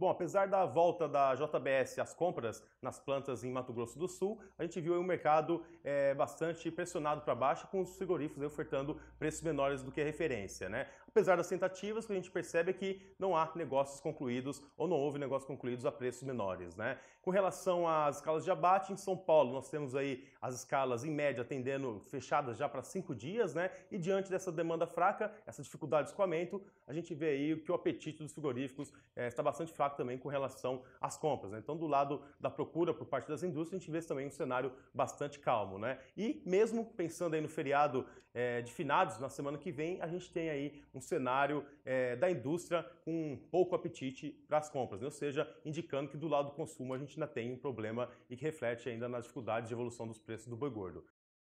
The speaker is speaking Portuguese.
Bom, apesar da volta da JBS às compras nas plantas em Mato Grosso do Sul, a gente viu aí um mercado é, bastante pressionado para baixo, com os frigoríficos ofertando preços menores do que a referência. Né? Apesar das tentativas, o que a gente percebe é que não há negócios concluídos ou não houve negócios concluídos a preços menores. Né? Com relação às escalas de abate, em São Paulo nós temos aí as escalas em média atendendo fechadas já para cinco dias, né? e diante dessa demanda fraca, essa dificuldade de escoamento, a gente vê aí que o apetite dos frigoríficos é, está bastante fraco impacto também com relação às compras. Né? Então, do lado da procura por parte das indústrias, a gente vê também um cenário bastante calmo. Né? E mesmo pensando aí no feriado é, de finados, na semana que vem, a gente tem aí um cenário é, da indústria com pouco apetite para as compras, né? ou seja, indicando que do lado do consumo a gente ainda tem um problema e que reflete ainda nas dificuldades de evolução dos preços do boi gordo.